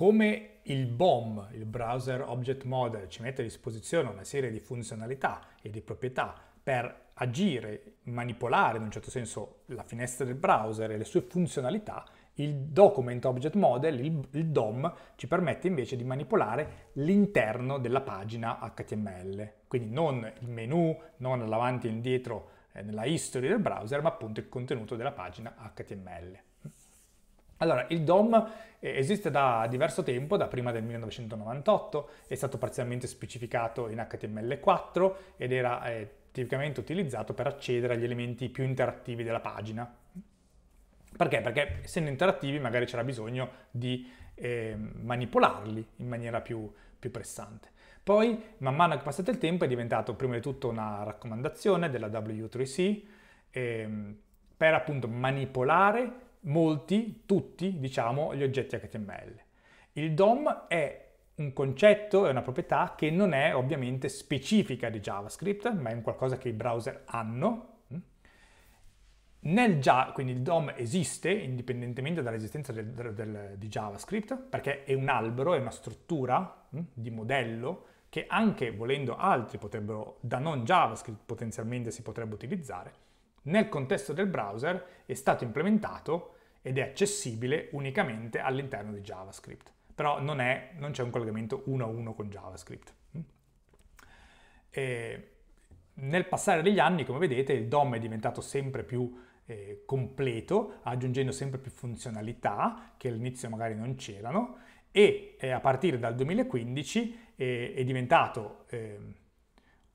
come il BOM, il Browser Object Model, ci mette a disposizione una serie di funzionalità e di proprietà per agire, manipolare in un certo senso la finestra del browser e le sue funzionalità, il Document Object Model, il, il DOM, ci permette invece di manipolare l'interno della pagina HTML, quindi non il menu, non l'avanti e indietro eh, nella history del browser, ma appunto il contenuto della pagina HTML. Allora, il DOM esiste da diverso tempo, da prima del 1998, è stato parzialmente specificato in HTML4 ed era eh, tipicamente utilizzato per accedere agli elementi più interattivi della pagina. Perché? Perché essendo interattivi magari c'era bisogno di eh, manipolarli in maniera più, più pressante. Poi, man mano che è passato il tempo, è diventato prima di tutto una raccomandazione della W3C ehm, per appunto manipolare molti, tutti, diciamo, gli oggetti HTML. Il DOM è un concetto, è una proprietà che non è ovviamente specifica di JavaScript, ma è un qualcosa che i browser hanno. Nel già, quindi il DOM esiste indipendentemente dall'esistenza del, del, di JavaScript, perché è un albero, è una struttura hm, di modello che anche volendo altri potrebbero, da non JavaScript potenzialmente si potrebbe utilizzare. Nel contesto del browser è stato implementato ed è accessibile unicamente all'interno di JavaScript. Però non, è, non c'è un collegamento uno a uno con JavaScript. Mm. E nel passare degli anni, come vedete, il DOM è diventato sempre più eh, completo, aggiungendo sempre più funzionalità che all'inizio magari non c'erano e eh, a partire dal 2015 eh, è diventato ehm,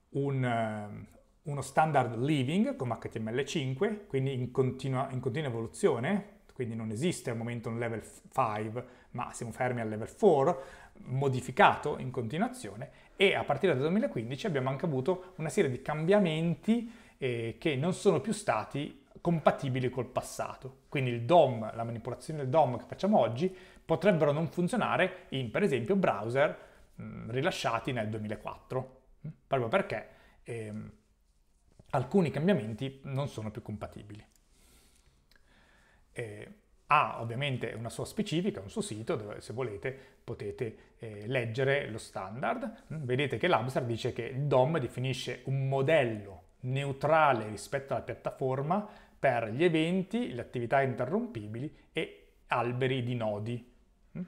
un, uno standard living con HTML5, quindi in continua, in continua evoluzione, quindi non esiste al momento un level 5, ma siamo fermi al level 4, modificato in continuazione e a partire dal 2015 abbiamo anche avuto una serie di cambiamenti eh, che non sono più stati compatibili col passato. Quindi il DOM, la manipolazione del DOM che facciamo oggi, potrebbero non funzionare in, per esempio, browser mh, mm, rilasciati nel 2004, mh? proprio perché ehm, alcuni cambiamenti non sono più compatibili eh, ha ovviamente una sua specifica, un suo sito dove se volete potete eh, leggere lo standard. Mm, vedete che l'Abstract dice che il DOM definisce un modello neutrale rispetto alla piattaforma per gli eventi, le attività interrompibili e alberi di nodi. Mm?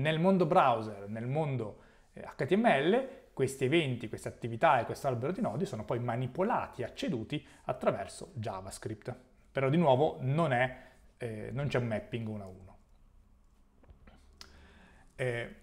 Nel mondo browser, nel mondo HTML, eh, questi eventi, queste attività e questo albero di nodi sono poi manipolati acceduti attraverso JavaScript. Però di nuovo non è eh, non c'è un mapping 1 a 1. Eh,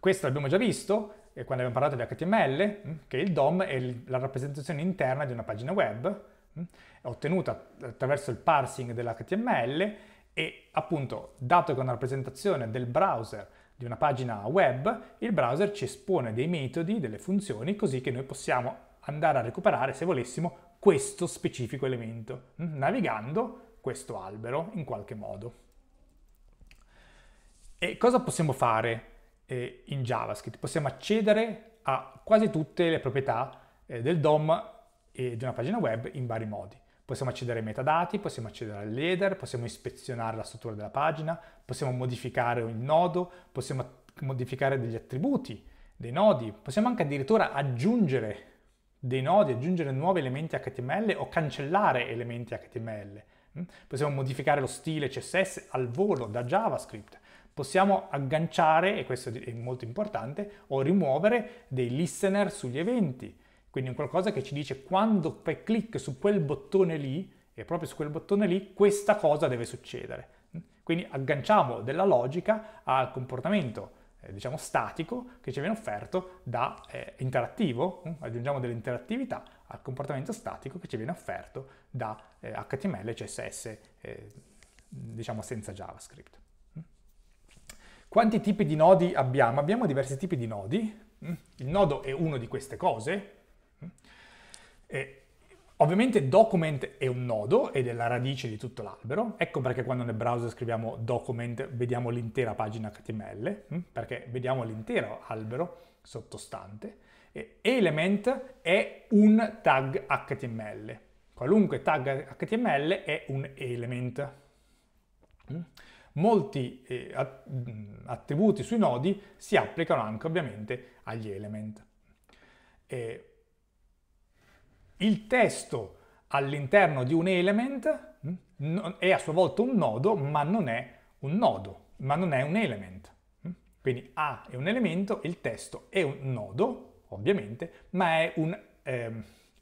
questo l'abbiamo già visto eh, quando abbiamo parlato di HTML, mh, hm, che il DOM è la rappresentazione interna di una pagina web, mh, hm, ottenuta attraverso il parsing dell'HTML e appunto, dato che è una rappresentazione del browser di una pagina web, il browser ci espone dei metodi, delle funzioni, così che noi possiamo andare a recuperare, se volessimo, questo specifico elemento, mh, hm, navigando questo albero in qualche modo. E cosa possiamo fare eh, in JavaScript? Possiamo accedere a quasi tutte le proprietà eh, del DOM e di una pagina web in vari modi. Possiamo accedere ai metadati, possiamo accedere al leader, possiamo ispezionare la struttura della pagina, possiamo modificare il nodo, possiamo modificare degli attributi dei nodi, possiamo anche addirittura aggiungere dei nodi, aggiungere nuovi elementi HTML o cancellare elementi HTML. Mm? Possiamo modificare lo stile CSS al volo da JavaScript. Possiamo agganciare, e questo è molto importante, o rimuovere dei listener sugli eventi. Quindi un qualcosa che ci dice quando fai clic su quel bottone lì, e proprio su quel bottone lì, questa cosa deve succedere. Mm? Quindi agganciamo della logica al comportamento eh, diciamo statico che ci viene offerto da eh, interattivo, mm? aggiungiamo dell'interattività al comportamento statico che ci viene offerto da eh, HTML e cioè CSS, eh, diciamo senza JavaScript. Quanti tipi di nodi abbiamo? Abbiamo diversi tipi di nodi. Il nodo è uno di queste cose. E ovviamente document è un nodo ed è la radice di tutto l'albero. Ecco perché quando nel browser scriviamo document vediamo l'intera pagina HTML, perché vediamo l'intero albero sottostante. Element è un tag HTML. Qualunque tag HTML è un element. Mm? Molti eh, mm, attributi sui nodi si applicano anche ovviamente agli element. il testo all'interno di un element mm, è a sua volta un nodo, ma non è un nodo, ma non è un element. Quindi A è un elemento, il testo è un nodo, ovviamente, ma è, un, eh,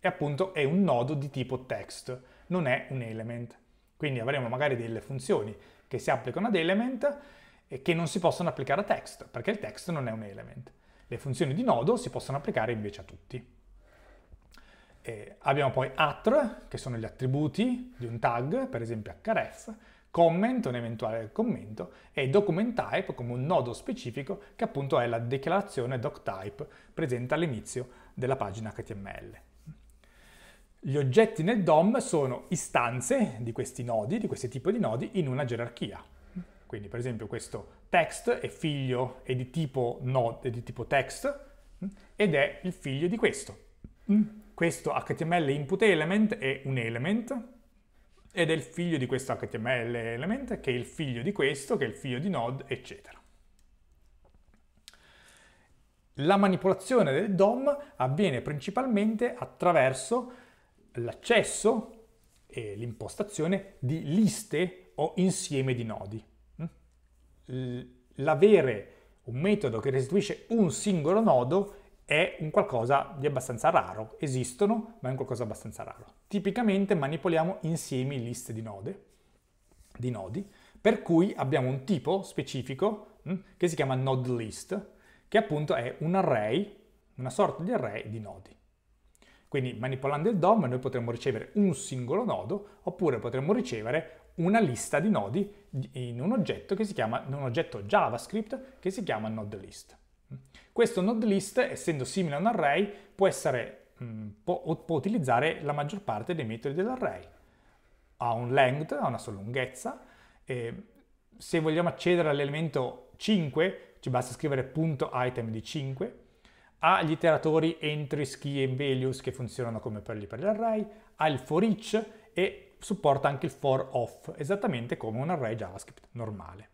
è appunto è un nodo di tipo text, non è un element. Quindi avremo magari delle funzioni che si applicano ad element e che non si possono applicare a text, perché il text non è un element. Le funzioni di nodo si possono applicare invece a tutti. E abbiamo poi attr, che sono gli attributi di un tag, per esempio href, comment, un eventuale commento e document type come un nodo specifico che appunto è la dichiarazione doctype presente all'inizio della pagina HTML. Gli oggetti nel DOM sono istanze di questi nodi, di questi tipi di nodi, in una gerarchia. Quindi per esempio questo text è figlio, è di tipo, node, è di tipo text ed è il figlio di questo. Questo HTML input element è un element ed è il figlio di questo HTML element, che è il figlio di questo, che è il figlio di node, eccetera. La manipolazione del DOM avviene principalmente attraverso l'accesso e l'impostazione di liste o insieme di nodi. L'avere un metodo che restituisce un singolo nodo è un qualcosa di abbastanza raro. Esistono, ma è un qualcosa abbastanza raro. Tipicamente manipoliamo insieme liste di, node, di nodi, per cui abbiamo un tipo specifico mm, che si chiama node list, che appunto è un array, una sorta di array di nodi. Quindi manipolando il DOM noi potremmo ricevere un singolo nodo oppure potremmo ricevere una lista di nodi in un oggetto, che si chiama, un oggetto JavaScript che si chiama node list. Questo node list, essendo simile a un array, può, essere, mm, può, può utilizzare la maggior parte dei metodi dell'array. Ha un length, ha una sua lunghezza. se vogliamo accedere all'elemento 5, ci basta scrivere punto item di 5 ha gli iteratori entries, key e values che funzionano come quelli per l'array, ha il for each e supporta anche il for off, esattamente come un array JavaScript normale,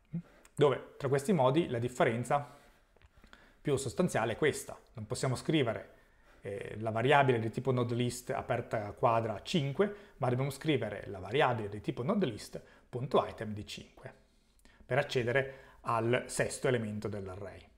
dove tra questi modi la differenza più sostanziale è questa. Non possiamo scrivere eh, la variabile di tipo nodeList aperta quadra 5, ma dobbiamo scrivere la variabile di tipo nodeList.item di 5 per accedere al sesto elemento dell'array.